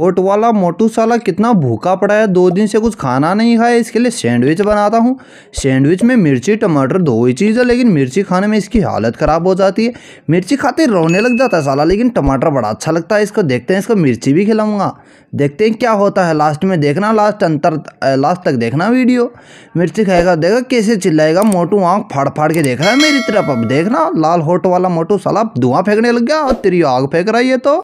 होट वाला मोटू साला कितना भूखा पड़ा है दो दिन से कुछ खाना नहीं खाया इसके लिए सैंडविच बनाता हूँ सैंडविच में मिर्ची टमाटर दो ही चीज़ है लेकिन मिर्ची खाने में इसकी हालत ख़राब हो जाती है मिर्ची खाते रोने लग जाता है साला लेकिन टमाटर बड़ा अच्छा लगता है इसको देखते हैं इसको मिर्ची भी खिलाऊँगा देखते हैं क्या होता है लास्ट में देखना लास्ट अंतर लास्ट तक देखना वीडियो मिर्ची खाएगा देखा कैसे चिल्लाएगा मोटू आँख फाड़ फाड़ के देख रहा है मेरी तरफ अब देखना लाल होट वाला मोटू साला धुआँ फेंकने लग गया और तेरी आँख फेंक रहा है तो